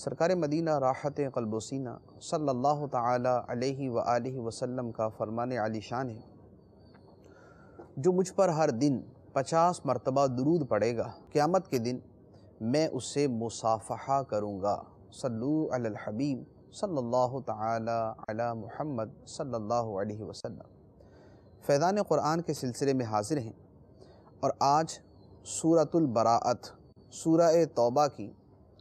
सरकार मदीना राहत कलबोसिना सल्ला अलैहि व वसल्लम का फरमान आलिशान है जो मुझ पर हर दिन पचास मरतबा दरूद पड़ेगा क़्यामत के दिन मैं उससे मुसाफ़ा करूँगा सल्लू अल हबीब सल्लल्लाहु ताला अला मुहम्मद सल्लल्लाहु अलैहि वसल्लम फैज़ान क़ुरान के सिलसिले में हाजिर हैं और आज सूरतुल बराअत सूरह तौबा की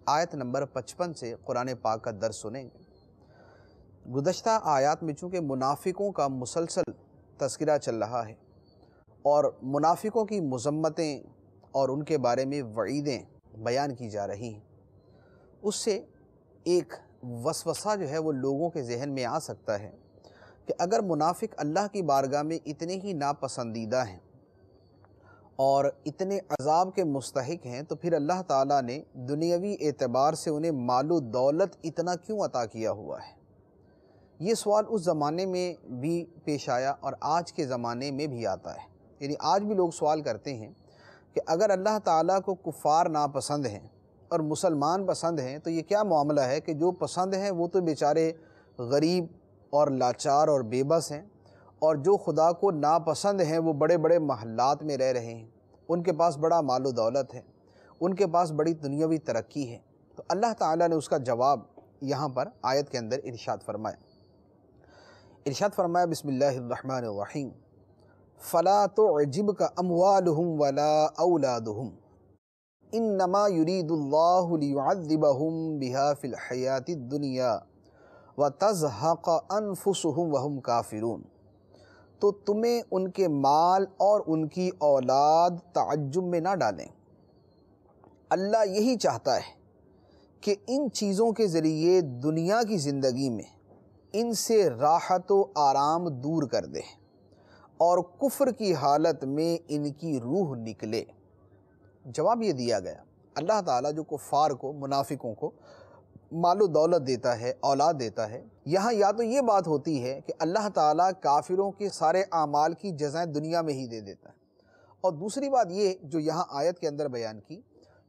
आयत नंबर 55 से कुरान पाक का दर सुनेंगे गुजशत आयात में चूँकि मुनाफिकों का मुसलसल तस्करा चल रहा है और मुनाफिकों की मजम्मतें और उनके बारे में वईदें बयान की जा रही हैं उससे एक वसवसा जो है वो लोगों के जहन में आ सकता है कि अगर मुनाफिक अल्लाह की बारगाह में इतने ही नापसंदीदा हैं और इतने अजाब के मुस्तक हैं तो फिर अल्लाह ताला ने दुनियावी एतबार से उन्हें मालू दौलत इतना क्यों अता किया हुआ है ये सवाल उस ज़माने में भी पेश आया और आज के ज़माने में भी आता है यानी आज भी लोग सवाल करते हैं कि अगर अल्लाह ताला को कुफ़ार नापसंद हैं और मुसलमान पसंद हैं तो ये क्या मामला है कि जो पसंद हैं वो तो बेचारे गरीब और लाचार और बेबस हैं और जो खुदा को नापसंद हैं वो बड़े बड़े महलात में रह रहे हैं उनके पास बड़ा मालो दौलत है उनके पास बड़ी दुनियावी तरक्की है तो अल्लाह ताला ने उसका जवाब यहाँ पर आयत के अंदर इरशाद फरमाया इरशाद फरमाया बसमीम फ़ला तो अजिब का अमवाल वला अवलाद इन नमा युरीदुल्लाबम बिहा दुनिया व तज़हक़ अनफुसहम वहम काफिरून तो तुम्हें उनके माल और उनकी औलाद तजुब में ना डालें अल्लाह यही चाहता है कि इन चीज़ों के ज़रिए दुनिया की ज़िंदगी में इनसे राहत व आराम दूर कर दे और कुफ्र की हालत में इनकी रूह निकले जवाब ये दिया गया अल्लाह ताला जो कुफ़ार को मुनाफिकों को मालो दौलत देता है औलाद देता है यहाँ या तो ये बात होती है कि अल्लाह ताला काफिरों के सारे आमाल की जजाएं दुनिया में ही दे देता है और दूसरी बात ये जो यहाँ आयत के अंदर बयान की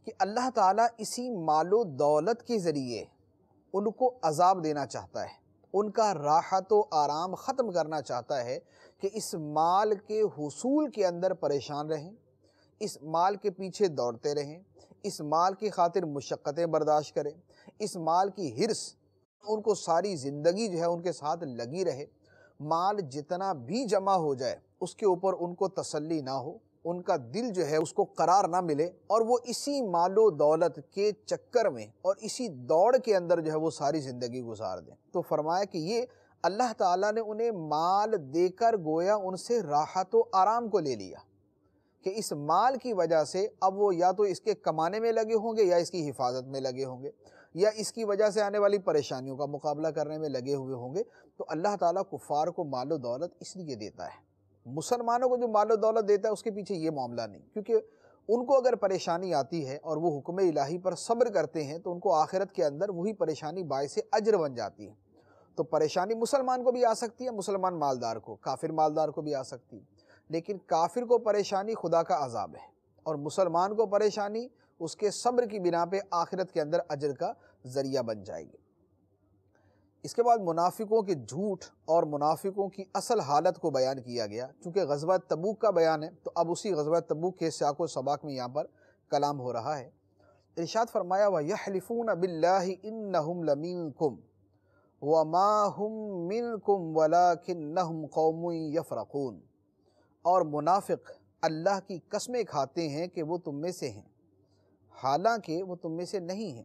कि अल्लाह ताला इसी मालो दौलत के ज़रिए उनको अजाब देना चाहता है उनका राहत व आराम ख़त्म करना चाहता है कि इस माल के हसूल के अंदर परेशान रहें इस माल के पीछे दौड़ते रहें इस माल की खातिर मुशक्क़तें बर्दाश्त करें इस माल की हिरस उनको सारी ज़िंदगी जो है उनके साथ लगी रहे माल जितना भी जमा हो जाए उसके ऊपर उनको तसल्ली ना हो उनका दिल जो है उसको करार ना मिले और वो इसी मालो दौलत के चक्कर में और इसी दौड़ के अंदर जो है वो सारी ज़िंदगी गुजार दें तो फरमाया कि ये अल्लाह ताला ने उन्हें माल देकर गोया उनसे राहत व आराम को ले लिया कि इस माल की वजह से अब वो या तो इसके कमाने में लगे होंगे या इसकी हिफाजत में लगे होंगे या इसकी वजह से आने वाली परेशानियों का मुकाबला करने में लगे हुए होंगे तो अल्लाह ताला कुफ़ार को मालो दौलत इसलिए देता है मुसलमानों को जो मालो दौलत देता है उसके पीछे ये मामला नहीं क्योंकि उनको अगर परेशानी आती है और वो हुक्म इलाही पर सब्र करते हैं तो उनको आखिरत के अंदर वही परेशानी बाय से अजर बन जाती है तो परेशानी मुसलमान को भी आ सकती है मुसलमान मालदार को काफिर मालदार को भी आ सकती है लेकिन काफिर को परेशानी खुदा का अजाब है और मुसलमान को परेशानी उसके सब्र की बिना पे आखिरत के अंदर अजर का ज़रिया बन जाएगी इसके बाद मुनाफिकों के झूठ और मुनाफिकों की असल हालत को बयान किया गया चूँकि गजबा तबूक का बयान है तो अब उसी गजबा तबूक के साको सबाक में यहाँ पर कलाम हो रहा है इर्शाद फरमाया हुआ यह हलिफून लमीन कुम व मिन कुम वला कौम यफ़रकून और मुनाफिक अल्लाह की कस्में खाते हैं कि वो तुम में से हैं हालांकि वो तुम में से नहीं हैं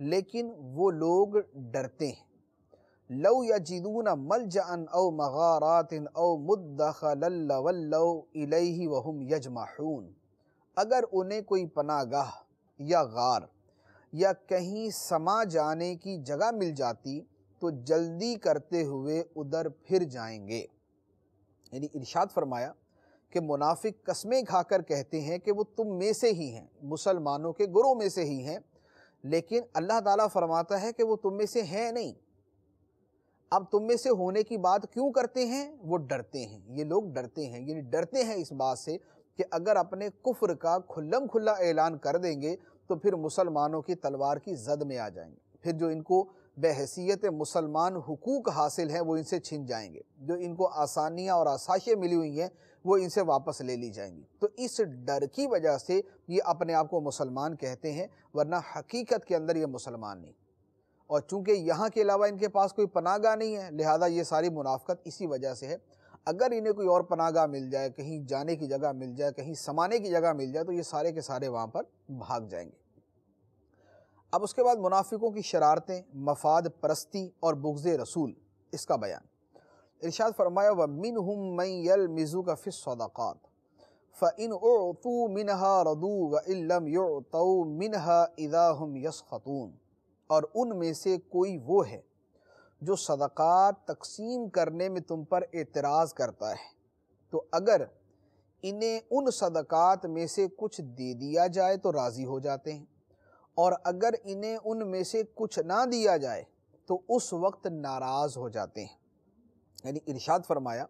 लेकिन वो लोग डरते हैं लव या जिदून मल जन ओ मगारात ओ मुद्दलही वहम यजमाहून अगर उन्हें कोई पनागाह या गार या कहीं समा जाने की जगह मिल जाती तो जल्दी करते हुए उधर फिर जाएंगे यानी इरशाद फरमाया कि मुनाफिक कस्में खाकर कहते हैं कि वो तुम में से ही हैं मुसलमानों के गुरों में से ही हैं लेकिन अल्लाह ताला फरमाता है कि वो तुम में से है नहीं अब तुम में से होने की बात क्यों करते हैं वो डरते हैं ये लोग डरते हैं यानी डरते हैं इस बात से कि अगर अपने कुफ्र का खुल्लम खुल्ला ऐलान कर देंगे तो फिर मुसलमानों की तलवार की जद में आ जाएंगे फिर जो इनको बहसीत मुसलमान हकूक़ हासिल हैं वो इनसे छिन जाएंगे जो इनको आसानियाँ और आसाइशें मिली हुई हैं वो इनसे वापस ले ली जाएंगी तो इस डर की वजह से ये अपने आप को मुसलमान कहते हैं वरना हकीकत के अंदर ये मुसलमान नहीं और चूंकि यहाँ के अलावा इनके पास कोई पनागा नहीं है लिहाजा ये सारी मुनाफ्त इसी वजह से है अगर इन्हें कोई और पनागा मिल जाए कहीं जाने की जगह मिल जाए कहीं समाने की जगह मिल जाए तो ये सारे के सारे वहाँ पर भाग जाएंगे अब उसके बाद मुनाफिकों की शरारतें मफाद परस्ती और बुगज़ रसूल इसका बयान इरशाद फरमाया व मिन हम यल मिज़ू का फ़िस सदाक़ात फ़िन उतू मिनहा रदू व इलम युतौ मिनहा इदा हम ख़तून और में से कोई वो है जो सदक़ात तकसीम करने में तुम पर एतराज़ करता है तो अगर इन्हें उन सदक़ात में से कुछ दे दिया जाए तो राज़ी हो जाते हैं और अगर इन्हें उन में से कुछ ना दिया जाए तो उस वक्त नाराज़ हो जाते हैं यानी इरशाद फरमाया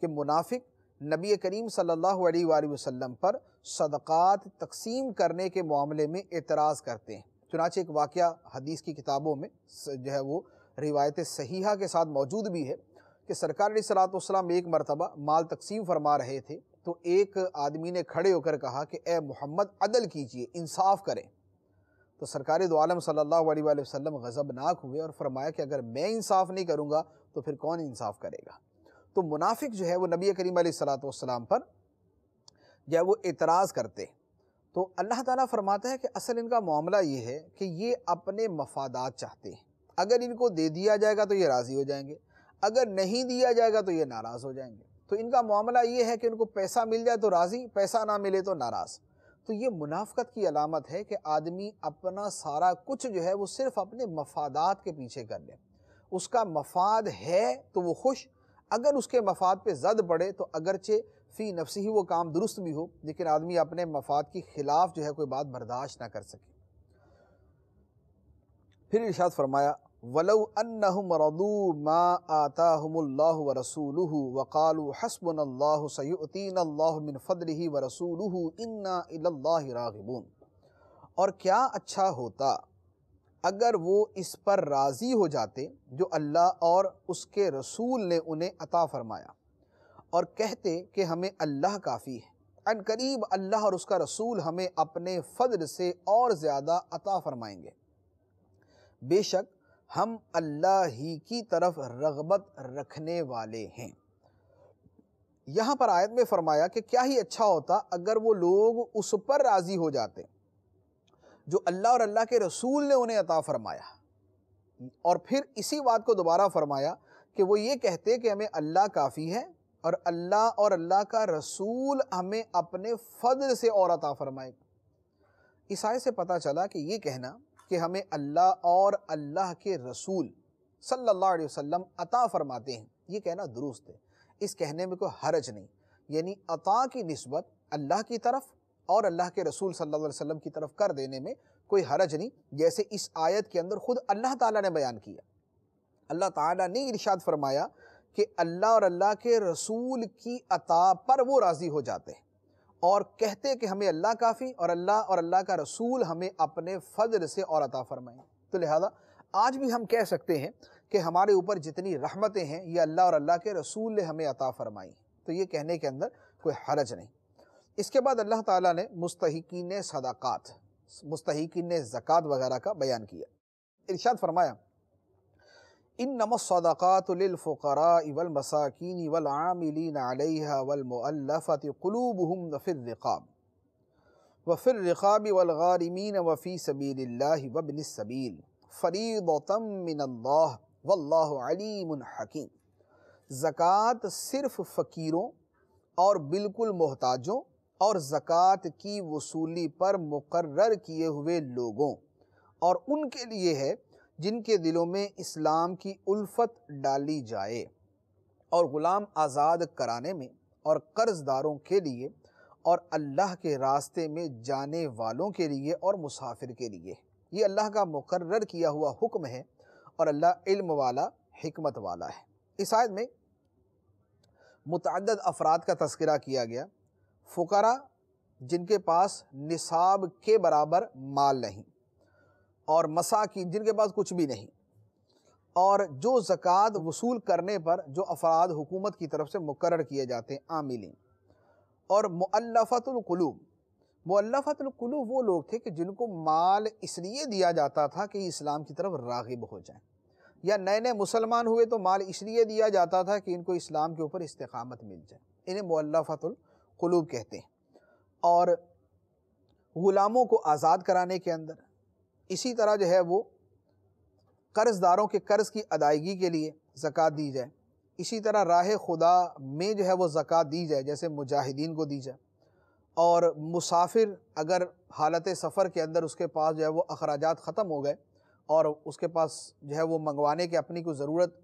कि मुनाफिक नबी करीम सल्लल्लाहु अलैहि वसल्लम पर सदक़ात तकसीम करने के मामले में एतराज़ करते हैं चुनाच एक वाक़ हदीस की किताबों में जो है वो रिवायत सहीहा के साथ मौजूद भी है कि सरकार सलातम एक मरतबा माल तकसीम फरमा रहे थे तो एक आदमी ने खड़े होकर कहा कि ए मोहम्मद अदल कीजिए इंसाफ करें तो सरकारी दो आलम सल्लल्लाहु अलैहि वसल्लम गज़बनाक हुए और फरमाया कि अगर मैं इंसाफ नहीं करूँगा तो फिर कौन इंसाफ करेगा तो मुनाफिक जो है वो नबी करीम सलातम पर जो है वो एतराज़ करते तो अल्लाह ताला फरमाता है कि असल इनका मामला ये है कि ये अपने मफादात चाहते हैं अगर इनको दे दिया जाएगा तो ये राज़ी हो जाएंगे अगर नहीं दिया जाएगा तो ये नाराज़ हो जाएंगे तो इनका मामला ये है कि उनको पैसा मिल जाए तो राज़ी पैसा ना मिले तो नाराज़ तो ये मुनाफ़त की अलामत है कि आदमी अपना सारा कुछ जो है वो सिर्फ अपने मफादात के पीछे कर ले उसका मफाद है तो वो खुश अगर उसके मफाद पे जद पड़े तो अगरचे फ़ी नफसी ही वो काम दुरुस्त भी हो लेकिन आदमी अपने मफाद के ख़िलाफ़ जो है कोई बात बर्दाश्त ना कर सके फिर इर्शाद फरमाया वलौ अन्नहुम रदू मा आताहुमुल्लाह व रसूलुहु वक़ालु हस्बुनल्लाहु सयुतीन अल्लाह मिन फ़दलिही व रसूलुहु इन्ना इलल्लाहि राग़िबून और क्या अच्छा होता अगर वो इस पर राज़ी हो जाते जो अल्लाह और उसके रसूल ने उन्हें अता फ़रमाया और कहते कि हमें अल्लाह काफ़ी है अन करीब अल्लाह और उसका रसूल हमें अपने फ़द्ल से और ज़्यादा अता फ़रमाएंगे बेशक हम अल्लाह ही की तरफ रगबत रखने वाले हैं यहाँ पर आयत में फरमाया कि क्या ही अच्छा होता अगर वो लोग उस पर राज़ी हो जाते जो अल्लाह और अल्लाह के रसूल ने उन्हें अता फरमाया और फिर इसी बात को दोबारा फरमाया कि वो ये कहते कि हमें अल्लाह काफ़ी है और अल्लाह और अल्लाह का रसूल हमें अपने फ़जल से और अता फरमाए इस आय से पता चला कि ये कहना कि हमें अल्लाह और अल्लाह के रसूल सल्लल्लाहु अलैहि वसल्लम अता फरमाते हैं ये कहना दुरुस्त है इस कहने में कोई हरज नहीं यानी अता की नस्बत अल्लाह की तरफ और अल्लाह के रसूल सल्लल्लाहु अलैहि वसल्लम की तरफ कर देने में कोई हरज नहीं जैसे इस आयत के अंदर खुद अल्लाह ताला ने बयान किया अल्लाह ताला ने इरशाद फरमाया कि अल्लाह और अल्लाह के रसूल की अता पर वो राज़ी हो जाते हैं और कहते कि हमें अल्लाह काफ़ी और अल्लाह और अल्लाह का रसूल हमें अपने फ़जल से और अता फ़रमाएँ तो लिहाजा आज भी हम कह सकते हैं कि हमारे ऊपर जितनी रहमतें हैं ये अल्लाह और अल्लाह के रसूल ने हमें अता फ़रमाई तो ये कहने के अंदर कोई हरज नहीं इसके बाद अल्लाह ताला ने मुस्तकिन सदाक़ात मुस्तकिन ज़क़़त वगैरह का बयान किया इर्शाद फरमाया इन नमसदाक़ातफ़रा वलमसाकिन वलामिलीन वलमफ़तलूबहम ज़क़़त सिर्फ़ फ़कीरों और बिल्कुल मोहताजों और ज़क़़त की वसूली पर मुकर किए हुए लोगों और उनके लिए है जिनके दिलों में इस्लाम की उल्फत डाली जाए और ग़ुलाम आज़ाद कराने में और कर्ज़दारों के लिए और अल्लाह के रास्ते में जाने वालों के लिए और मुसाफिर के लिए ये अल्लाह का मुकर्र किया हुआ हुक्म है और अल्लाह इल्म वाला हमत वाला है इस आयत में मुतद अफराद का तस्करा किया गया फ़ुकरा जिनके पास निसाब के बराबर माल नहीं और मसाकिन जिनके पास कुछ भी नहीं और जो ज़क़़त वसूल करने पर जो अफराद हुकूमत की तरफ से मुकर किए जाते हैं आमिलीन और मुअल्लफ़तुलकलूब मुअल्लफ़तुलकलूब वो लोग थे कि जिनको माल इसलिए दिया जाता था कि इस्लाम की तरफ रागिब हो जाए या नए नए मुसलमान हुए तो माल इसलिए दिया जाता था कि इनको इस्लाम के ऊपर इस्तकामत मिल जाए इन्हें मुअल्लफ़तुलकलूब कहते हैं और ग़ुलामों को आज़ाद कराने के अंदर इसी तरह जो है वो कर्ज़दारों के कर्ज़ की अदायगी के लिए ज़क़़त दी जाए इसी तरह राह खुदा में जो है वो ज़क़़त दी जाए जैसे मुजाहिदीन को दी जाए और मुसाफिर अगर हालत सफ़र के अंदर उसके पास जो है वो अखराज ख़त्म हो गए और उसके पास जो है वो मंगवाने के अपनी कोई ज़रूरत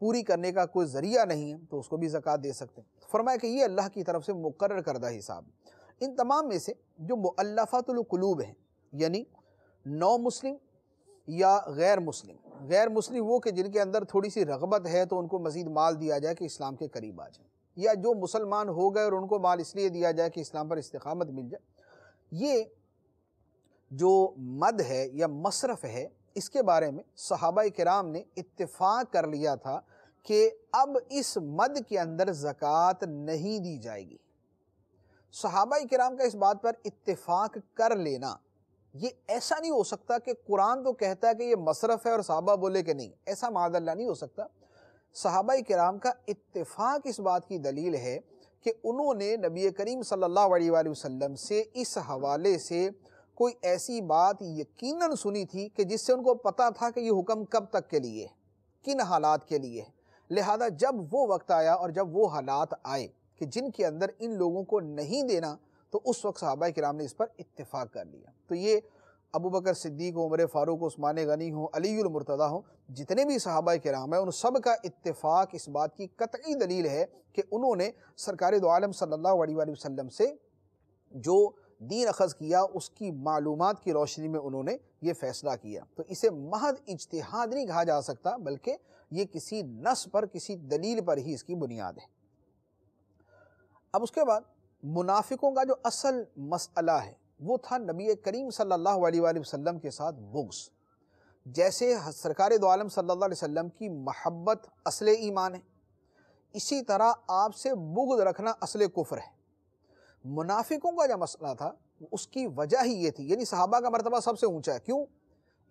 पूरी करने का कोई ज़रिया नहीं है तो उसको भी ज़क़़त दे सकते हैं फरमाया कि ये अल्लाह की तरफ से मुकर करदा हिसाब इन तमाम में से जो मुल्लफ़ातलूब हैं यानी नौ मुस्लिम या गैर मुस्लिम गैर मुस्लिम वो कि जिनके अंदर थोड़ी सी रगबत है तो उनको मज़ीद माल दिया जाए कि इस्लाम के करीब आ जाए या जो मुसलमान हो गए और उनको माल इसलिए दिया जाए कि इस्लाम पर इस्तकामत मिल जाए ये जो मद है या मसरफ़ है इसके बारे में सहाबा कराम ने इत्तेफाक कर लिया था कि अब इस मद के अंदर ज़क़़त नहीं दी जाएगी सहाबा कराम का इस बात पर इत्तेफाक कर लेना ये ऐसा नहीं हो सकता कि कुरान तो कहता है कि ये मसरफ है और साहबा बोले कि नहीं ऐसा मादल्ला नहीं हो सकता साहबा कराम का इतफाक़ इस बात की दलील है कि उन्होंने नबी करीम सल्लल्लाहु अलैहि वसल्लम से इस हवाले से कोई ऐसी बात यकीनन सुनी थी कि जिससे उनको पता था कि ये हुक्म कब तक के लिए किन हालात के लिए लिहाजा जब वो वक्त आया और जब वो हालात आए कि जिनके अंदर इन लोगों को नहीं देना तो उस वक्त सहाबा कराम ने इस पर इतफाक़ कर लिया तो ये अबू बकर सिद्दीक हो उमर फ़ारूक उस्मान गनी हो अलीमरतदा हो जितने भी सहाबा कराम हैं उन सब का इतफाक इस बात की कतई दलील है कि उन्होंने सरकार दोम सल्ला वसम से जो दीन अखज़ किया उसकी मालूम की रोशनी में उन्होंने ये फ़ैसला किया तो इसे महद इजतहाद नहीं कहा जा सकता बल्कि ये किसी नस पर किसी दलील पर ही इसकी बुनियाद है अब उसके बाद मुनाफिकों का जो असल मसला है वो था नबी करीम सल्लल्लाहु अलैहि वसल्लम के साथ बुग्स जैसे सरकार दो आलम सल्लल्लाहु अलैहि वसल्लम की महब्बत असल ईमान है इसी तरह आपसे बुगद रखना असल कुफ्र है मुनाफिकों का जो मसला था उसकी वजह ही ये थी यानी सहाबा का मरतबा सबसे ऊँचा है क्यों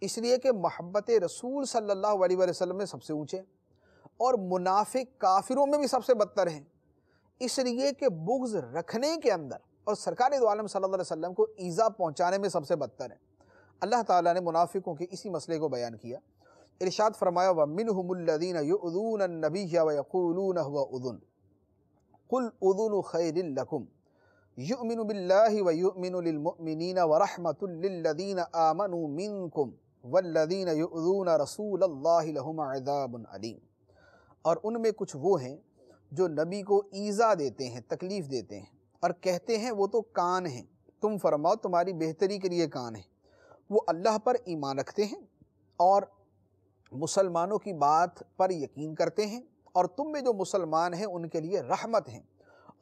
इसलिए कि महब्बत रसूल सल्ला अलैहि में सबसे ऊँचे और मुनाफिक काफिरों में भी सबसे बदतर हैं इसलिए कि बुग्ज रखने के अंदर और सरकारी दुआलम आलम सल्लल्लाहु अलैहि वसल्लम को ईज़ा पहुँचाने में सबसे बदतर है अल्लाह ताला ने मुनाफिकों के इसी मसले को बयान किया इरशाद फरमाया व मिन हमदीन यून नबी वक़ून हुआ उदन कुल उदन खैरकुम युमिन बिल्लाहि व युमिन व रहमतुल्लिल्लदीन आमनु मिनकुम वल्लदीन युदून रसूल लहुम अदाबन अलीम और उनमें कुछ वो हैं जो नबी को ईज़ा देते हैं तकलीफ़ देते हैं और कहते हैं वो तो कान हैं तुम फरमाओ तुम्हारी बेहतरी के लिए कान हैं वो अल्लाह पर ईमान रखते हैं और मुसलमानों की बात पर यकीन करते हैं और तुम में जो मुसलमान हैं उनके लिए रहमत हैं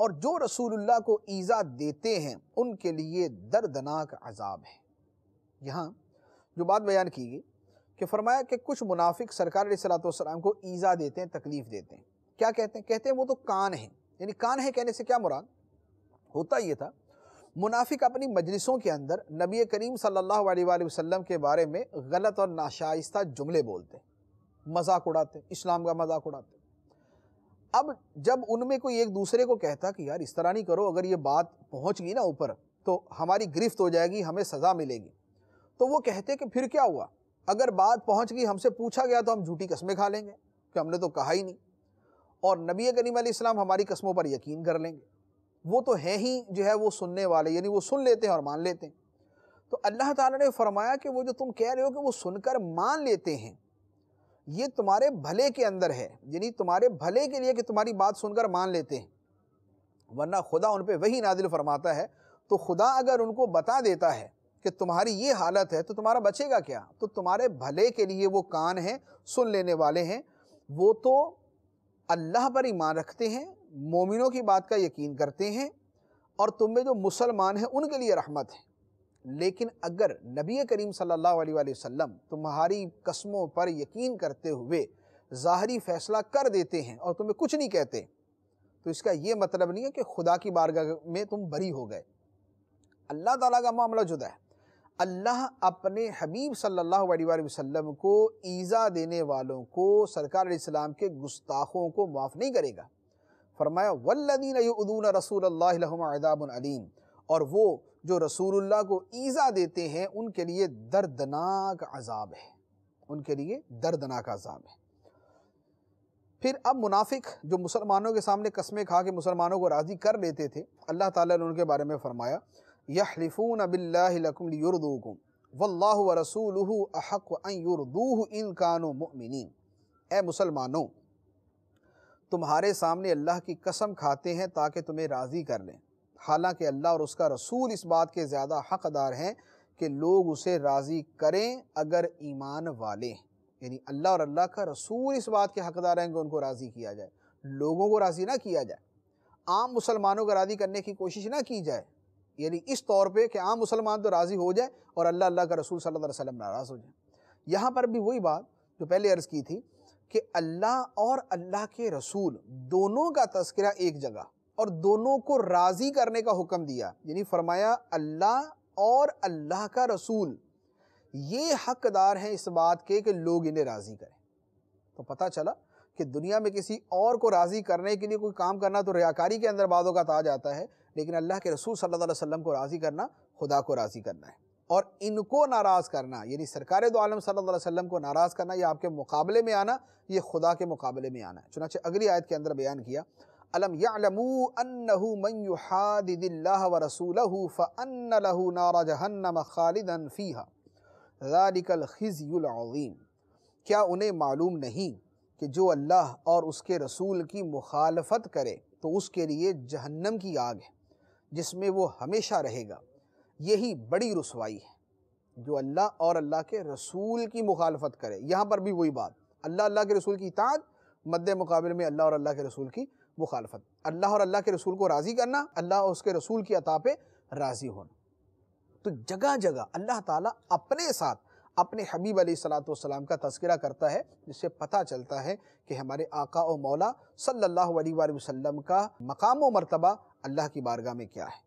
और जो रसूलुल्लाह को ईज़ा देते हैं उनके लिए दर्दनाक अजाब है यहाँ जो बात बयान की गई कि फरमाया कि कुछ मुनाफिक सरकार सलाम को ईज़ा देते हैं तकलीफ़ देते हैं क्या कहते हैं कहते हैं वो तो कान है यानी कान है कहने से क्या मुराद होता ये था मुनाफिक अपनी मजलिसों के अंदर नबी करीम सल्लल्लाहु अलैहि वसल्लम के बारे में गलत और नाशाइस्ता जुमले बोलते मजाक उड़ाते इस्लाम का मजाक उड़ाते अब जब उनमें कोई एक दूसरे को कहता कि यार इस तरह नहीं करो अगर ये बात पहुँच गई ना ऊपर तो हमारी गिरफ्त हो जाएगी हमें सज़ा मिलेगी तो वो कहते कि फिर क्या हुआ अगर बात पहुँच गई हमसे पूछा गया तो हम झूठी कस्में खा लेंगे कि हमने तो कहा ही नहीं और नबी करीम इस्लाम हमारी कस्मों पर यकीन कर लेंगे वो तो हैं ही जो है वो सुनने वाले यानी वो सुन लेते हैं और मान लेते हैं तो अल्लाह ताला ने फरमाया कि वो जो तुम कह रहे हो कि वो सुनकर मान लेते हैं ये तुम्हारे भले के अंदर है यानी तुम्हारे भले के लिए कि तुम्हारी बात सुनकर मान लेते हैं वरना खुदा उन पर वही नादिल फरमाता है तो खुदा अगर उनको बता देता है कि तुम्हारी ये हालत है तो तुम्हारा बचेगा क्या तो तुम्हारे भले के लिए वो कान हैं सुन लेने वाले हैं वो तो अल्लाह पर ईमान रखते हैं मोमिनों की बात का यकीन करते हैं और तुम में जो मुसलमान हैं उनके लिए रहमत है लेकिन अगर नबी करीम सल्लल्लाहु अलैहि वसल्लम तुम्हारी कस्मों पर यकीन करते हुए ज़ाहरी फ़ैसला कर देते हैं और तुम्हें कुछ नहीं कहते तो इसका ये मतलब नहीं है कि खुदा की बारगाह में तुम बरी हो गए अल्लाह ताला का मामला जुदा है अल्लाह अपने हबीब सल्लल्लाहु अलैहि वसल्लम को ईज़ा देने वालों को सरकार इस्लाम के गुस्ताखों को माफ़ नहीं करेगा फरमाया वल्लिन उदून रसूल अदाबलीम और वो जो रसूलुल्लाह को ईज़ा देते हैं उनके लिए दर्दनाक अजाब है उनके लिए दर्दनाक अजाब है फिर अब मुनाफिक जो मुसलमानों के सामने कस्में खा के मुसलमानों को राज़ी कर लेते थे अल्लाह ताला ने उनके बारे में फ़रमाया यहलिफून बिल्लाकुम वल्ला रसूल अहक युरदूह इन कानो मिन ए मुसलमानों तुम्हारे सामने अल्लाह की कसम खाते हैं ताकि तुम्हें राज़ी कर लें हालांकि अल्लाह और उसका रसूल इस बात के ज़्यादा हकदार हैं कि लोग उसे राज़ी करें अगर ईमान वाले यानी अल्लाह और अल्लाह का रसूल इस बात के हकदार हैं कि उनको राज़ी किया जाए लोगों को राज़ी ना किया जाए आम मुसलमानों को राज़ी करने की कोशिश ना की जाए यानी इस तौर पे कि आम मुसलमान तो राज़ी हो जाए और अल्लाह अल्लाह का रसूल सल्लल्लाहु अलैहि वसल्लम नाराज़ हो जाए यहाँ पर भी वही बात जो पहले अर्ज़ की थी कि अल्लाह और अल्लाह के रसूल दोनों का तस्करा एक जगह और दोनों को राज़ी करने का हुक्म दिया यानी फरमाया अल्लाह और अल्लाह का रसूल ये हकदार हैं इस बात के कि लोग इन्हें राज़ी करें तो पता चला कि दुनिया में किसी और को राज़ी करने के लिए कोई काम करना तो रियाकारी के अंदर बादों का आ जाता है लेकिन अल्लाह के रसूल सल्लल्लाहु अलैहि वसल्लम को राज़ी करना खुदा को राज़ी करना है और इनको नाराज़ करना यानी सरकार दो आलम सल्लल्लाहु अलैहि वसल्लम को नाराज़ करना या आपके मुकाबले में आना ये खुदा के मुकाबले में आना है चुनाचे अगली आयत के अंदर बयान किया अलम यालमू अन्नहु मन युहादिदिल्लाह व रसूलहु फअन्न लहु नारा जहन्नम खालिदन फीहा ज़ालिकल खिज़युल अज़ीम क्या उन्हें मालूम नहीं कि जो अल्लाह और उसके रसूल की मुखालफत करे तो उसके लिए जहन्नम की आग है जिसमें वो हमेशा रहेगा यही बड़ी रसवाई है जो अल्लाह और अल्लाह के रसूल की मुखालफत करे यहाँ पर भी वही बात अल्लाह अल्लाह के रसूल की ताज मद्द मुकाबले में अल्लाह और अल्लाह के रसूल की मुखालफत अल्लाह और अल्लाह के रसूल को राज़ी करना अल्लाह और उसके रसूल की अता पे राज़ी होना तो जगह जगह अल्लाह ताला अपने साथ अपने हबीब सलाम का तस्करा करता है जिससे पता चलता है कि हमारे आका और मौला सल्लल्लाहु अलैहि वसल्लम का मकाम व मरतबा अल्लाह की बारगाह में क्या है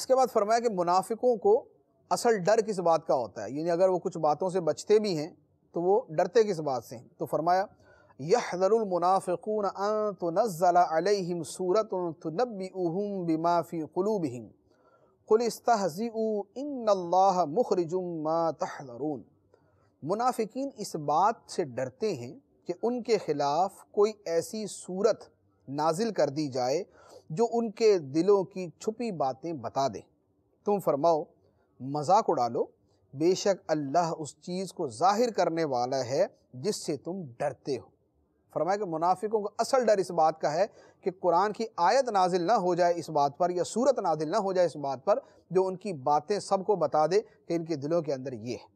इसके बाद फरमाया कि मुनाफिकों को असल डर किस बात का होता है यानी अगर वो कुछ बातों से बचते भी हैं तो वो डरते किस बात से हैं तो फरमाया यह दरुलमुनाफ़ून तनज़लाम सूरत तनबीम बिमाफ़ी कलूबहिम कुलस्तहज़ी इन मुखरजुम तहरून मुनाफिकीन इस बात से डरते हैं कि उनके ख़िलाफ़ कोई ऐसी सूरत नाजिल कर दी जाए जो उनके दिलों की छुपी बातें बता दें तुम फरमाओ मजाक उड़ालो बेशक अल्लाह उस चीज़ को जाहिर करने वाला है जिससे तुम डरते हो फरमाया कि मुनाफिकों का असल डर इस बात का है कि कुरान की आयत नाजिल ना हो जाए इस बात पर या सूरत नाजिल ना हो जाए इस बात पर जो उनकी बातें सबको बता दे कि इनके दिलों के अंदर ये है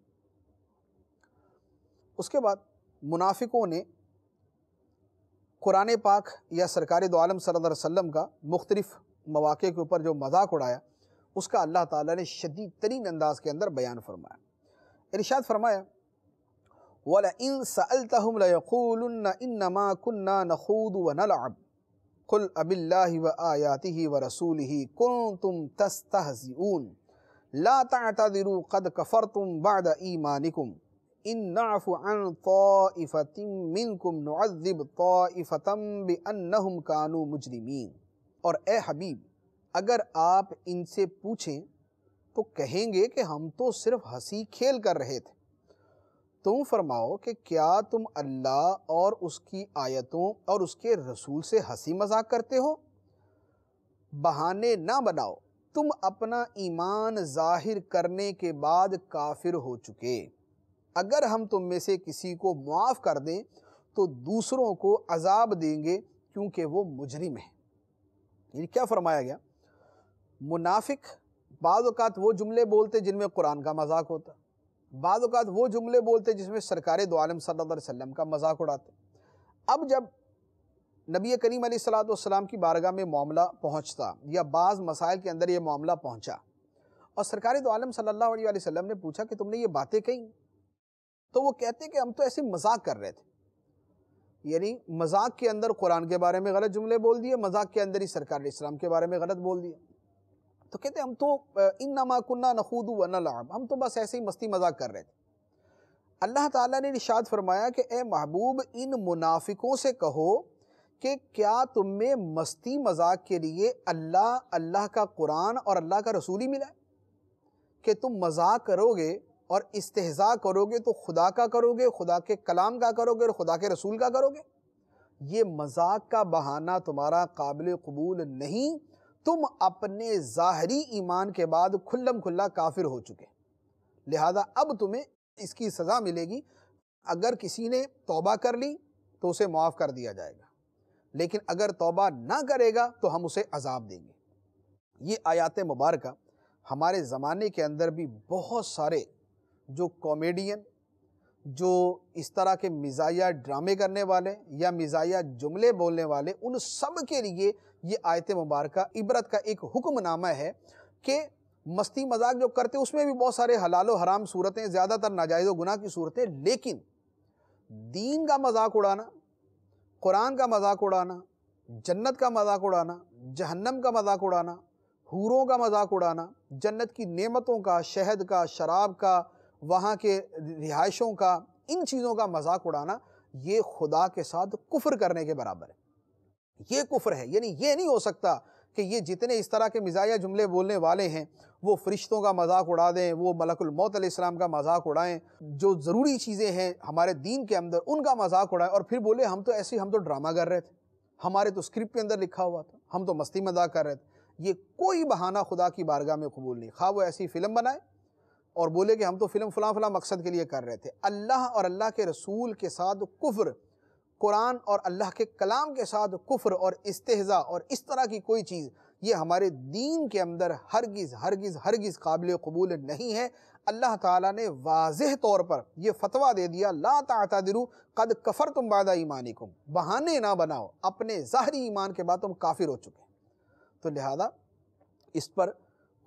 उसके बाद मुनाफिकों ने कुरान पाक या सरकार दोम आलम का मुख्तलिफ़ मौाक़े के ऊपर जो मजाक उड़ाया उसका अल्लाह ताला ने शदीद तरीन अंदाज के अंदर बयान फरमाया इरशाद फरमाया इन लयकूलुन्न इन्नमा कुन्ना नखूद व नलअब कुल अबिल्लाहि व आयातिहि व रसूलिहि तस्तहज़िऊन ला कद कफरतुम बाद ईमानिकुम इन और ए हबीब अगर आप इनसे पूछें तो कहेंगे कि हम तो सिर्फ हंसी खेल कर रहे थे तुम फरमाओ कि क्या तुम अल्लाह और उसकी आयतों और उसके रसूल से हंसी मजाक करते हो बहाने ना बनाओ तुम अपना ईमान जाहिर करने के बाद काफिर हो चुके अगर हम तुम में से किसी को मुआफ़ कर दें तो दूसरों को अजाब देंगे क्योंकि वो मुजरिम है ये क्या फरमाया गया मुनाफिक बाज़ात वो जुमले बोलते जिनमें कुरान का मजाक होता बाज़ात वो जुमले बोलते जिसमें सरकार दोम आलम सल्लल्लाहु का मजाक उड़ाते अब जब नबी करीम सलाम की बारगाह में मामला पहुँचता या बाज़ मसाइल के अंदर ये मामला पहुँचा और सरकारी दोम सल्ला वसम ने पूछा कि तुमने ये बातें कहीं तो वो कहते कि हम तो ऐसे मजाक कर रहे थे यानी मजाक के अंदर कुरान के बारे में गलत जुमले बोल दिए मजाक के अंदर ही सरकार इस्लाम के बारे में गलत बोल दिए तो कहते हम तो इन नमा कुन्ना नखूद व नलाब हम तो बस ऐसे ही मस्ती मजाक कर रहे थे अल्लाह ताला ने निशाद फरमाया कि ए महबूब इन मुनाफिकों से कहो कि क्या तुम्हें मस्ती मजाक के लिए अल्लाह अल्लाह का कुरान और अल्लाह का रसूल ही मिला कि तुम मजाक करोगे और इस्तेजा करोगे तो खुदा का करोगे खुदा के कलाम का करोगे और खुदा के रसूल का करोगे ये मजाक का बहाना तुम्हारा काबिल कबूल नहीं तुम अपने ज़ाहरी ईमान के बाद खुल्लम खुल्ला काफिर हो चुके लिहाजा अब तुम्हें इसकी सज़ा मिलेगी अगर किसी ने तोबा कर ली तो उसे मुआफ़ कर दिया जाएगा लेकिन अगर तोबा ना करेगा तो हम उसे अजाब देंगे ये आयात मुबारक हमारे ज़माने के अंदर भी बहुत सारे जो कॉमेडियन जो इस तरह के मिजाया ड्रामे करने वाले या मिजाया जुमले बोलने वाले उन सब के लिए ये आयत मुबारक इबरत का एक हुक्मनामा है कि मस्ती मजाक जो करते उसमें भी बहुत सारे हलाल हराम सूरतें ज़्यादातर नाजायज़ गुनाह की सूरतें लेकिन दीन का मजाक उड़ाना कुरान का मजाक उड़ाना जन्नत का मजाक उड़ाना जहन्नम का मजाक उड़ाना हूरों का मजाक उड़ाना जन्नत की नेमतों का शहद का शराब का वहाँ के रिहाइशों का इन चीज़ों का मजाक उड़ाना ये खुदा के साथ कुफ्र करने के बराबर है ये कुफ्र है यानी ये नहीं हो सकता कि ये जितने इस तरह के मिजाया जुमले बोलने वाले हैं वो फरिश्तों का मजाक उड़ा दें वो मलकुलमौत इस्लाम का मजाक उड़ाएं जो ज़रूरी चीज़ें हैं हमारे दीन के अंदर उनका मजाक उड़ाएं और फिर बोले हम तो ऐसे हम तो ड्रामा कर रहे थे हमारे तो स्क्रिप्ट के अंदर लिखा हुआ था हम तो मस्ती मजाक कर रहे थे ये कोई बहाना खुदा की बारगाह में कबूल नहीं खा वो ऐसी फ़िल्म बनाए और बोले कि हम तो फ़िल्म फ़लाँ फ़लाँ मकसद के लिए कर रहे थे अल्लाह और अल्लाह के रसूल के साथ कुफ्र कुरान और अल्लाह के कलाम के साथ कुफ्र और इस्तेजा और इस तरह की कोई चीज़ ये हमारे दीन के अंदर हरगिज़ हरगिज़ हरगिज़ काबिल कबूल नहीं है अल्लाह ताला ने वाज तौर पर यह फतवा दे दिया ला तातदिरु कद कफ़र तुम बादा ईमानिकुम बहाने ना बनाओ अपने ज़ाहरी ईमान के बाद तुम काफिर हो चुके तो लिहाजा इस पर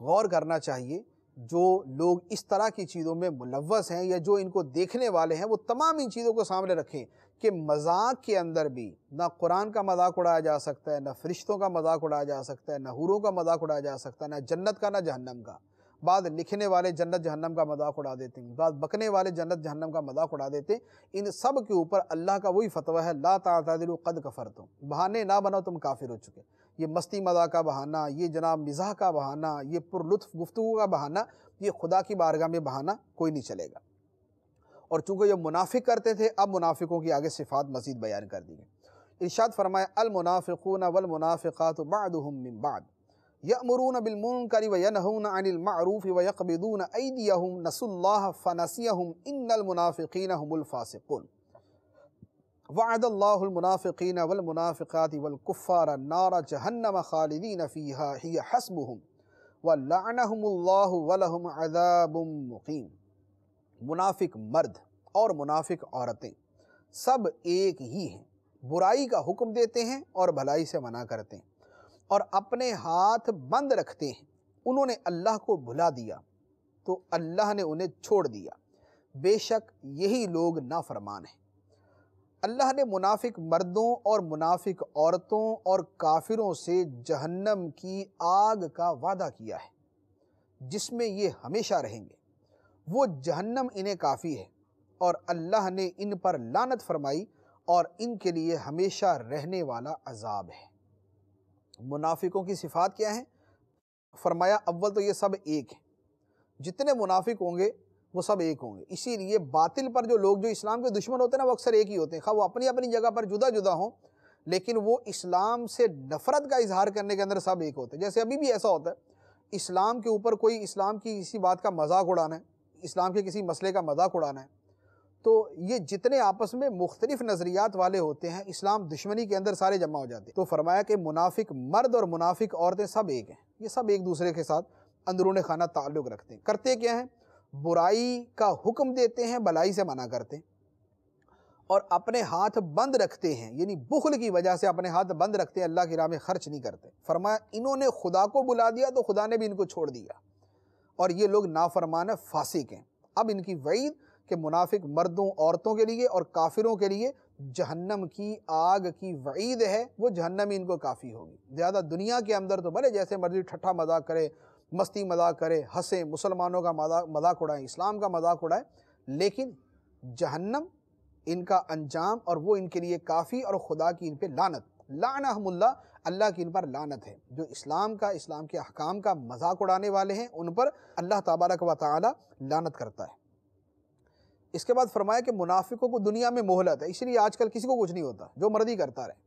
गौर करना चाहिए जो लोग इस तरह की चीज़ों में मुलवस हैं या जो इनको देखने वाले हैं वो तमाम इन चीज़ों को सामने रखें कि मजाक के अंदर भी ना कुरान का मजाक उड़ाया जा सकता है ना फरिश्तों का मजाक उड़ाया जा सकता है ना हूरों का मजाक उड़ाया जा सकता है ना जन्नत का ना जहन्नम का बाद लिखने वाले जन्नत जहन्नम का मजाक उड़ा देते हैं बाद बकने वाले जन्नत जहन्नम का मजाक उड़ा देते इन सब के ऊपर अल्लाह का वही फतवा है ला तादिल कद कफर तुम बहाने ना बनाओ तुम काफिर हो चुके ये मस्ती मदा का बहाना ये जनाब मिजा का बहाना ये पुरलुफ़ गुफ्तु का बहाना ये खुदा की बारगाह में बहाना कोई नहीं चलेगा और चूँकि ये मुनाफिक करते थे अब मुनाफिकों की आगे सिफात मज़ीद बयान कर दी गई इर्शाद फरमाया अलमुनाफ़िकून वलमुनाफ़ात बादम बाद यमरून बिलमून करी वनहून अनिलमूफ़ वक़बिदून ऐदियम नसल्ला फ़नसियम इन मुनाफ़िकीन हमलफ़ासिकून वादल्लामुनाफ़िन वलमुनाफ़ात वलकुफ़ार नारा जहन्नम खालिदीन फ़ीहा ही हसबहम व लानहमल्लाम अदाबुम मुनाफिक मर्द और मुनाफिक औरतें सब एक ही हैं बुराई का हुक्म देते हैं और भलाई से मना करते हैं और अपने हाथ बंद रखते हैं उन्होंने अल्लाह को भुला दिया तो अल्लाह ने उन्हें छोड़ दिया बेशक यही लोग नाफरमान हैं अल्लाह ने मुनाफिक मर्दों और मुनाफिक औरतों और काफिरों से जहन्नम की आग का वादा किया है जिसमें ये हमेशा रहेंगे वो जहन्नम इन्हें काफ़ी है और अल्लाह ने इन पर लानत फरमाई और इनके लिए हमेशा रहने वाला अजाब है मुनाफिकों की सिफात क्या है फरमाया अव्वल तो ये सब एक है जितने मुनाफिक होंगे वो सब एक होंगे इसीलिए बातिल पर जो लोग जो इस्लाम के दुश्मन होते हैं ना वो अक्सर एक ही होते हैं खा वो अपनी अपनी जगह पर जुदा जुदा हों लेकिन वो इस्लाम से नफरत का इजहार करने के अंदर सब एक होते हैं जैसे अभी भी ऐसा होता है इस्लाम के ऊपर कोई इस्लाम की किसी बात का मजाक उड़ाना है इस्लाम के किसी मसले का मजाक उड़ाना है तो ये जितने आपस में मुख्तलिफ नज़रियात वाले होते हैं इस्लाम दुश्मनी के अंदर सारे जमा हो जाते हैं तो फरमाया कि मुनाफिक मर्द और मुनाफिक औरतें सब एक हैं ये सब एक दूसरे के साथ अंदरून खाना ताल्लुक़ रखते हैं करते क्या हैं बुराई का हुक्म देते हैं भलाई से मना करते हैं और अपने हाथ बंद रखते हैं यानी बुखल की वजह से अपने हाथ बंद रखते हैं अल्लाह की राह में खर्च नहीं करते फरमाया इन्होंने खुदा को बुला दिया तो खुदा ने भी इनको छोड़ दिया और ये लोग नाफरमान फासिक हैं अब इनकी वईद के मुनाफिक मर्दों औरतों के लिए और काफिरों के लिए जहन्नम की आग की वईद है वो जहन्नम ही इनको काफ़ी होगी ज़्यादा दुनिया के अंदर तो भले जैसे मर्जी ठट्ठा मजाक करे मस्ती मजाक करे हंसे मुसलमानों का मजाक मजाक उड़ाएं इस्लाम का मजाक उड़ाएं लेकिन जहन्नम इनका अंजाम और वो इनके लिए काफ़ी और खुदा की इन पर लानत लानहमुल्ला अल्लाह की इन पर लानत है जो इस्लाम का इस्लाम के अहकाम का मजाक उड़ाने वाले हैं उन पर अल्लाह तबारक व ताली लानत करता है इसके बाद फरमाया कि मुनाफिकों को दुनिया में मोहलत है इसलिए आजकल किसी को कुछ नहीं होता जो मर्दी करता रहे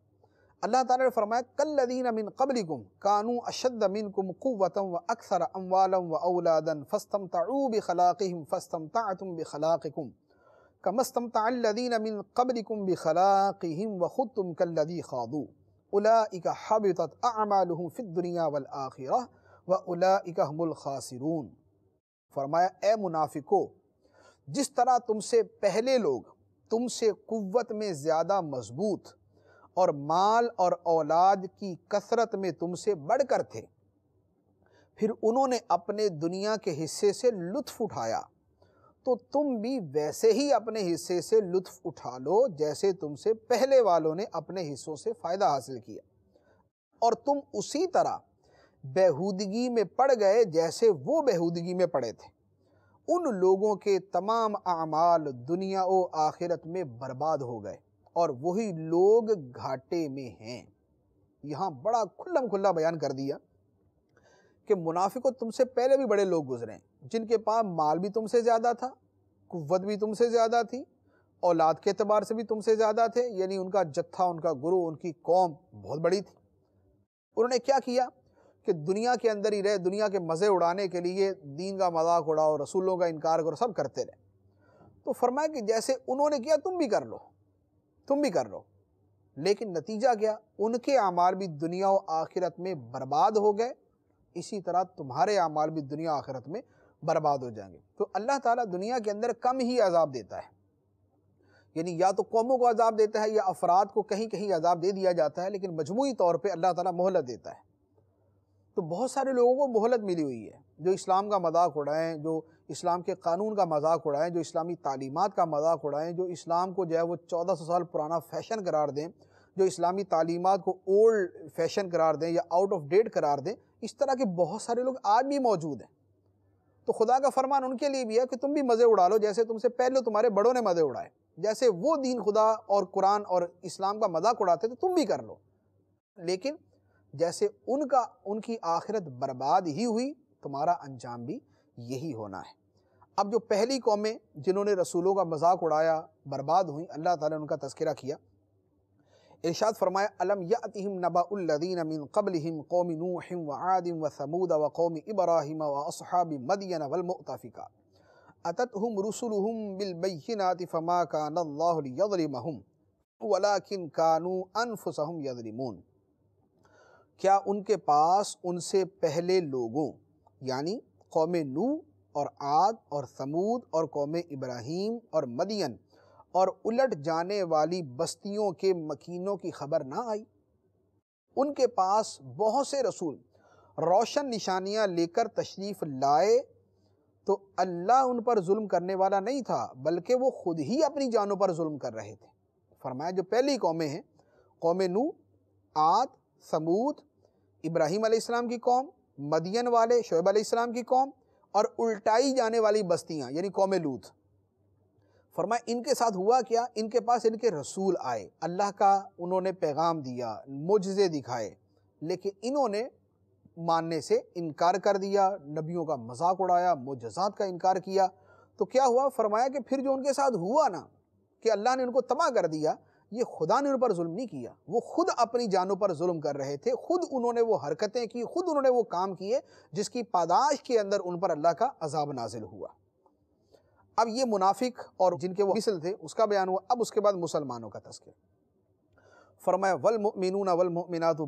अल्लाह ताला ने फरमाया कल लदीन अमिन कबल गुम कानू अशद अमिन कुम कुतम व अक्सर अमवालम व औलादन फ़स्तम तऊब खलाक़म फ़स्तम तुम बखलाक़ुम कमस्तम तदीन अमिन कबल कुम बखलाक़म व ख़ुद तुम कल्लदी खादू उला इका हबित अमालहम फ़िदुनिया वल आखिर व उला इकमल खासिरून फरमाया ए मुनाफिको जिस तरह तुमसे पहले लोग तुमसे कुत में ज़्यादा मजबूत और माल और औलाद की कसरत में तुमसे बढ़कर थे फिर उन्होंने अपने दुनिया के हिस्से से लुत्फ़ उठाया तो तुम भी वैसे ही अपने हिस्से से लुत्फ़ उठा लो जैसे तुमसे पहले वालों ने अपने हिस्सों से फ़ायदा हासिल किया और तुम उसी तरह बेहूदगी में पड़ गए जैसे वो बेहूदगी में पड़े थे उन लोगों के तमाम अमाल दुनिया व आखिरत में बर्बाद हो गए और वही लोग घाटे में हैं यहाँ बड़ा खुल्लम खुल्ला बयान कर दिया कि मुनाफिको तुमसे पहले भी बड़े लोग गुजरे जिनके पास माल भी तुमसे ज़्यादा था कुत भी तुमसे ज़्यादा थी औलाद के अतबार से भी तुमसे ज़्यादा थे यानी उनका जत्था उनका गुरु उनकी कौम बहुत बड़ी थी उन्होंने क्या किया कि दुनिया के अंदर ही रहे दुनिया के मज़े उड़ाने के लिए दीन का मजाक उड़ाओ रसूलों का इनकार करो सब करते रहे तो फरमाया कि जैसे उन्होंने किया तुम भी कर लो तुम भी कर रहे हो लेकिन नतीजा क्या उनके आमाल भी दुनिया और आखिरत में बर्बाद हो गए इसी तरह तुम्हारे आमाल भी दुनिया आखिरत में बर्बाद हो जाएंगे तो अल्लाह ताला दुनिया के अंदर कम ही अजाब देता है यानी या तो कौमों को अजाब देता है या अफराद को कहीं कहीं अजाब दे दिया जाता है लेकिन मजमू तौर पर अल्लाह ताला मोहलत देता है तो बहुत सारे लोगों को मोहलत मिली हुई है जो इस्लाम का मजाक उड़ाएँ जो इस्लाम के कानून का मजाक उड़ाएँ जो इस्लामी तालीमत का मजाक उड़ाएँ जो इस्लाम को जो है वो चौदह सौ साल पुराना फ़ैशन करार दें जो इस्लामी तालीमत को ओल्ड फैशन करार दें या आउट ऑफ डेट करार दें इस तरह के बहुत सारे लोग आज भी मौजूद हैं तो खुदा का फरमान उनके लिए भी है कि तुम भी मज़े उड़ा लो जैसे तुमसे पहले तुम्हारे बड़ों ने मज़े उड़ाए जैसे वो दीन खुदा और कुरान और इस्लाम का मजाक उड़ाते तो तुम भी कर लो लेकिन जैसे उनका उनकी आखिरत बर्बाद ही हुई तुम्हारा अंजाम भी यही होना है अब जो पहली कौमें जिन्होंने रसूलों का मजाक उड़ाया बर्बाद हुई अल्लाह ताला उनका तस्करा किया इरशाद फरमाया अलम यातिम नबाउल्लदीन मिन कबलहिम कौम नूह व आदिम व समूद व कौम इब्राहिम व असहाब मदयन वल मुताफिका अततहुम रसुलुहुम बिल बैयिनाति फमा कान अल्लाह लियज़लिमहुम वलाकिन कानू अनफुसहुम यज़लिमून क्या उनके पास उनसे पहले लोगों यानी कौम नू और आद और समूद और कौम इब्राहीम और मदियन और उलट जाने वाली बस्तियों के मकीनों की खबर ना आई उनके पास बहुत से रसूल रोशन निशानियां लेकर तशरीफ़ लाए तो अल्लाह उन पर जुल्म करने वाला नहीं था बल्कि वो खुद ही अपनी जानों पर जुल्म कर रहे थे फरमाया जो पहली कौमें हैं कौम नू आद समूद इब्राहिम आलाम की कौम मदियन वाले शुएब आलाम की कौम और उल्टाई जाने वाली बस्तियाँ यानी कौम लूथ फरमाया इनके साथ हुआ क्या इनके पास इनके रसूल आए अल्लाह का उन्होंने पैगाम दिया मुजज़े दिखाए लेकिन इन्होंने मानने से इनकार कर दिया नबियों का मजाक उड़ाया मुजजात का इनकार किया तो क्या हुआ फरमाया कि फिर जो उनके साथ हुआ ना कि अल्लाह ने उनको तबाह कर दिया ये खुदा ने उन पर जुल्म नहीं किया वो खुद अपनी जानों पर जुल्म कर रहे थे खुद उन्होंने वो हरकतें की खुद उन्होंने वो काम किए जिसकी पादाश के अंदर उन पर अल्लाह का अजाब नाजिल हुआ अब ये मुनाफिक और जिनके वो मिसल थे उसका बयान हुआ अब उसके बाद मुसलमानों का तस्कर फरमाया वलमिन वलमिनत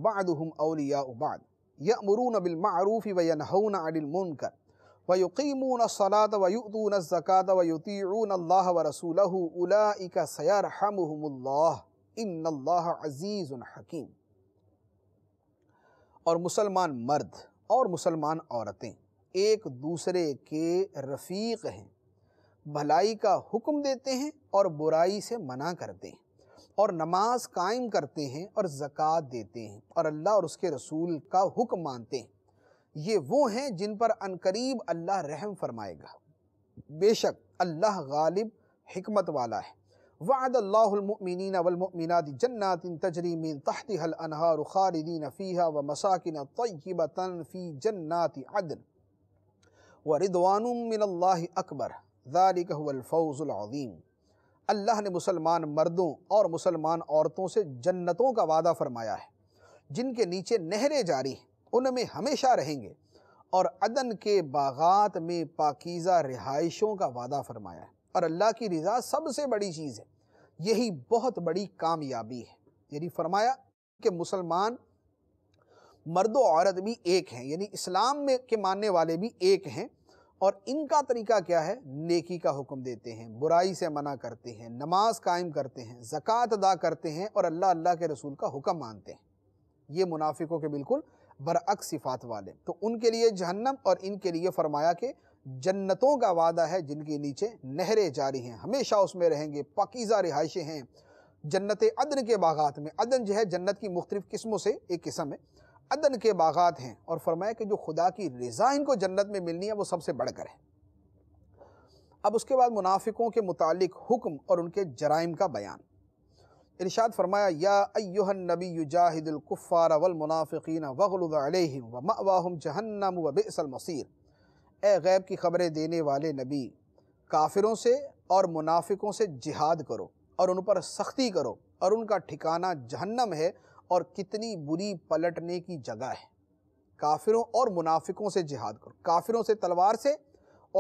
अलिया उबाद यमरून बिलमारूफ़ी व अनिल मुनकर वयुकीमून सलाद वयुदून ज़क़ात वयुतीऊन अल्लाह व रसूल उलाइका सयार हमल्ला अज़ीज़ हकीम और मुसलमान मर्द और मुसलमान औरतें एक दूसरे के रफ़ीक हैं भलाई का हुक्म देते हैं और बुराई से मना करते हैं और नमाज कायम करते हैं और ज़क़ात देते हैं और अल्लाह और उसके रसूल का हुक्म मानते हैं ये वो हैं जिन पर अनकरीब अल्लाह रहम फरमाएगा बेशक अल्लाह गालिब हमत वाला है वाद अल्लाहमिन वलमिनत जन्नात तजरीमिन हल अनहार खालदीन फ़ीहा व मसाकिन तयबतन फ़ी जन्नात अदन व रिदवानमिनल्ला अकबर ज़ालिकफ़ौज़ुलज़ीम अल्लाह ने मुसलमान मर्दों और मुसलमान औरतों से जन्नतों का वादा फरमाया है जिनके नीचे नहरें जारी हैं उनमें हमेशा रहेंगे और अदन के बागात में पाकिज़ा रिहाइशों का वादा फरमाया है और अल्लाह की रज़ा सबसे बड़ी चीज़ है यही बहुत बड़ी कामयाबी है यानी फरमाया कि मुसलमान मर्द औरत भी एक हैं यानी इस्लाम में के मानने वाले भी एक हैं और इनका तरीका क्या है नेकी का हुक्म देते हैं बुराई से मना करते हैं नमाज कायम करते हैं ज़क़़त अदा करते हैं और अल्लाह अल्लाह के रसूल का हुक्म मानते हैं ये मुनाफिकों के बिल्कुल बरअक सिफात वाले तो उनके लिए जहन्नम और इनके लिए फरमाया कि जन्नतों का वादा है जिनके नीचे नहरें जारी हैं हमेशा उसमें रहेंगे पाकिज़ा रिहाइशें हैं जन्नत अदन के बागात में अदन जो है जन्नत की मुख्तलिफ़ किस्मों से एक किस्म है अदन के बागात हैं और फरमाया कि जो खुदा की रज़ा इनको जन्नत में मिलनी है वो सबसे बढ़कर है अब उसके बाद मुनाफिकों के मुतालिक हुक्म और उनके जराइम का बयान इरशाद फरमाया या अयुहन नबी युजाहिदिलकुफ़ार वलमुनाफ़िन अलैहिम व मवाहम जहन्नम व बिसल मसीर ए गैब की खबरें देने वाले नबी काफिरों से और मुनाफिकों से जिहाद करो और उन पर सख्ती करो और उनका ठिकाना जहन्नम है और कितनी बुरी पलटने की जगह है काफिरों और मुनाफिकों से जिहाद करो काफिरों से तलवार से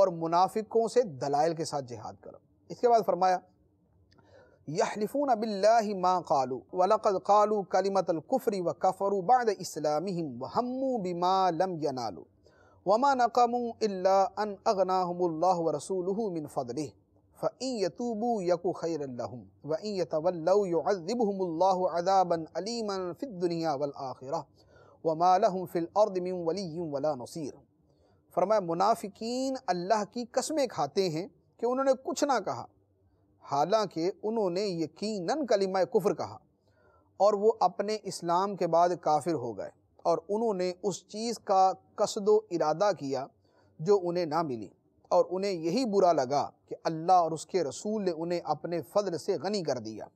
और मुनाफिकों से दलाइल के साथ जिहाद करो इसके बाद फरमाया यहलिफून बिल्लाहि मा कालू वलक़द कालू कलिमतलकुफ़री व कफ़रू बाद इस्लाम वहमू बिमा लम यनालू वमा नकमू इल्ला अन अगनाहमुल्लाह व रसूलुहु मिन फ़दलिह फ़इन यतूबू यकु खैरल्लहुम व इन यतवल्लौ युअज़्ज़िबहुमुल्लाहु अज़ाबन अलीमन फ़िद दुनिया वल आखिरह वमा लहुम फ़िल अर्द मिन वलिय्युम वला नसीर फरमाए मुनाफिकीन अल्लाह की कस्में खाते हैं कि उन्होंने कुछ ना कहा हालांकि उन्होंने यकीनन कलिमा कुफर कहा और वो अपने इस्लाम के बाद काफिर हो गए और उन्होंने उस चीज़ का कसद इरादा किया जो उन्हें ना मिली और उन्हें यही बुरा लगा कि अल्लाह और उसके रसूल ने उन्हें अपने फ़द्र से गनी कर दिया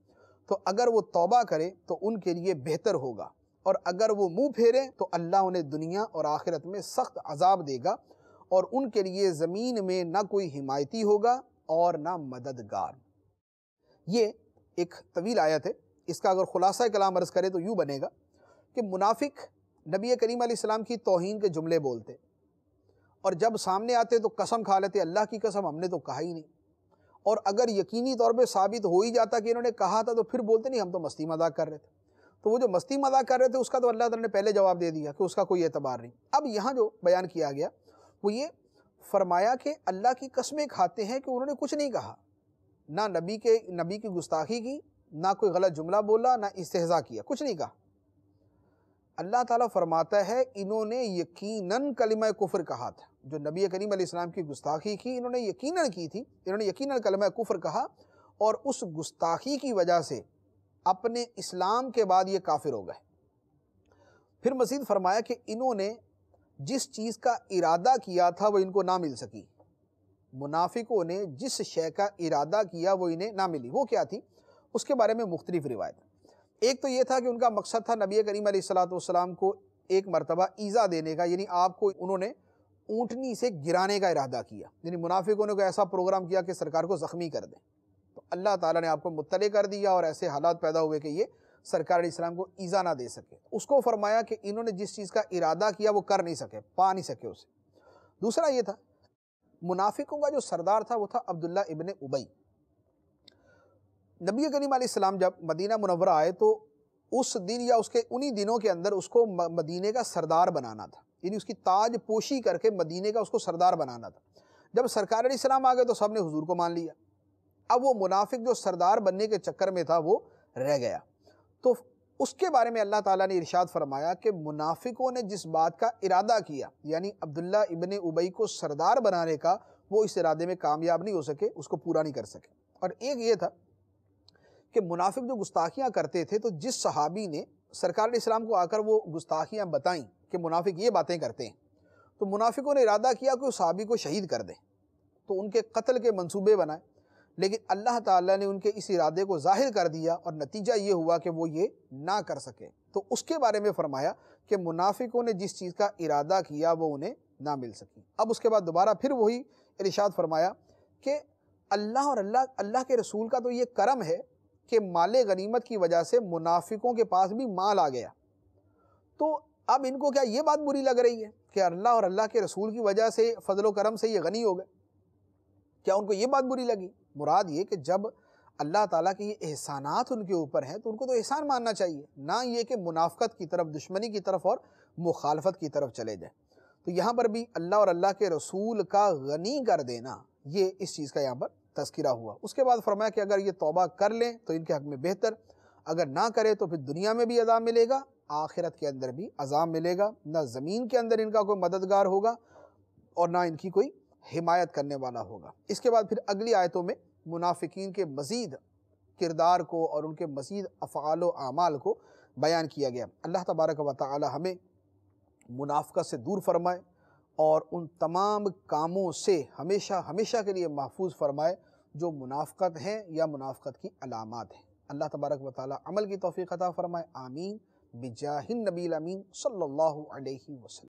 तो अगर वो तौबा करें तो उनके लिए बेहतर होगा और अगर वो मुंह फेरें तो अल्लाह उन्हें दुनिया और आखिरत में सख्त अजाब देगा और उनके लिए ज़मीन में ना कोई हिमायती होगा और ना मददगार ये एक तवील आयत है इसका अगर ख़ुलासा कलाम अर्ज़ करें तो यूँ बनेगा कि मुनाफिक नबी करीम की तोहन के जुमले बोलते और जब सामने आते तो कसम खा लेते अल्लाह की कसम हमने तो कहा ही नहीं और अगर यकीनी तौर पे साबित हो ही जाता कि इन्होंने कहा था तो फिर बोलते नहीं हम तो मस्ती मजाक कर रहे थे तो वो जो मस्ती मजाक कर रहे थे उसका तो अल्लाह तला ने पहले जवाब दे दिया कि उसका कोई एतबार नहीं अब यहाँ जो बयान किया गया वो ये फरमाया कि अल्लाह की कस्में खाते हैं कि उन्होंने कुछ नहीं कहा ना नबी के नबी की गुस्ताखी की ना कोई गलत जुमला बोला ना इस्तेजा किया कुछ नहीं कहा अल्लाह ताला फरमाता है इन्होंने यकीनन कलमा कुफर कहा था जो नबी करीम इस्लाम की गुस्ताखी की इन्होंने यकीनन की थी इन्होंने यकीनन कलमा कुफर कहा और उस गुस्ताखी की वजह से अपने इस्लाम के बाद ये काफिर हो गए फिर मजीद फरमाया कि इन्होंने जिस चीज़ का इरादा किया था वो इनको ना मिल सकी मुनाफिकों ने जिस शय का इरादा किया वो इन्हें ना मिली वो क्या थी उसके बारे में मुख्तलिफ रिवायत एक तो ये था कि उनका मकसद था नबी करीम सलाम को एक मरतबा ईज़ा देने का यानी आपको उन्होंने ऊँटनी से गिराने का इरादा किया यानी मुनाफिकों ने कोई ऐसा प्रोग्राम किया कि सरकार को ज़ख्मी कर दें तो अल्लाह ताला ने आपको मुतल कर दिया और ऐसे हालात पैदा हुए कि ये सरकार इस्लाम को ईज़ा ना दे सके उसको फरमाया कि इन्होंने जिस चीज़ का इरादा किया वो कर नहीं सके पा नहीं सके उसे दूसरा ये था मुनाफिकों का जो सरदार था वो था अब्दुल्ला इबन उबई नबी करीम सलाम जब मदीना मुनवरा आए तो उस दिन या उसके उन्हीं दिनों के अंदर उसको मदीने का सरदार बनाना था यानी उसकी ताज पोशी करके मदीने का उसको सरदार बनाना था जब सरकार सलाम आ गए तो सब ने हुजूर को मान लिया अब वो मुनाफिक जो सरदार बनने के चक्कर में था वो रह गया तो उसके बारे में अल्लाह ताला ने इरशाद फरमाया कि मुनाफिकों ने जिस बात का इरादा किया यानी अब्दुल्ला इबन उबई को सरदार बनाने का वो इस इरादे में कामयाब नहीं हो सके उसको पूरा नहीं कर सके और एक ये था कि मुनाफिक जो गुस्ताखियाँ करते थे तो जिस सहाबी ने सरकार इस्लाम को आकर वो गुस्ताखियाँ बताईं कि मुनाफिक ये बातें करते हैं तो मुनाफिकों ने इरादा किया कि उस सहाबी को शहीद कर दें तो उनके कत्ल के मनसूबे बनाए लेकिन अल्लाह ताला ने उनके इस इरादे को जाहिर कर दिया और नतीजा ये हुआ कि वो ये ना कर सकें तो उसके बारे में फरमाया कि मुनाफिकों ने जिस चीज़ का इरादा किया वो उन्हें ना मिल सकी अब उसके बाद दोबारा फिर वही इरशाद फरमाया कि अल्लाह और अल्लाह अल्लाह के रसूल का तो ये करम है कि माल गनीमत की वजह से मुनाफिकों के पास भी माल आ गया तो अब इनको क्या ये बात बुरी लग रही है कि अल्लाह और अल्लाह के रसूल की वजह से फजल करम से ये गनी हो गए क्या उनको ये बात बुरी लगी मुराद ये कि जब अल्लाह ताला के ये एहसानात उनके ऊपर हैं तो उनको तो एहसान मानना चाहिए ना ये कि मुनाफ़त की तरफ दुश्मनी की तरफ और मुखालफत की तरफ चले जाए तो यहाँ पर भी अल्लाह और अल्लाह के रसूल का गनी कर देना ये इस चीज़ का यहाँ पर तस्करा हुआ उसके बाद फरमाया कि अगर ये तोबा कर लें तो इनके हक में बेहतर अगर ना करें तो फिर दुनिया में भी अज़ाम मिलेगा आखिरत के अंदर भी अज़ाम मिलेगा ना ज़मीन के अंदर इनका कोई मददगार होगा और ना इनकी कोई हिमायत करने वाला होगा इसके बाद फिर अगली आयतों में मुनाफिकीन के मज़ीद किरदार को और उनके मज़ीद अफ़ाल आमाल को बयान किया गया अल्लाह तबारक व ताली हमें मुनाफ़त से दूर फरमाए और उन तमाम कामों से हमेशा हमेशा के लिए महफूज फरमाए जो मुनाफ़त हैं या मुनाफ़त की अलामत हैं अल्लाह तबारक व ताली अमल की तोफ़ी अता फ़रमाए आमीन बिजाहिन नबील अमीन सल्ला वसलम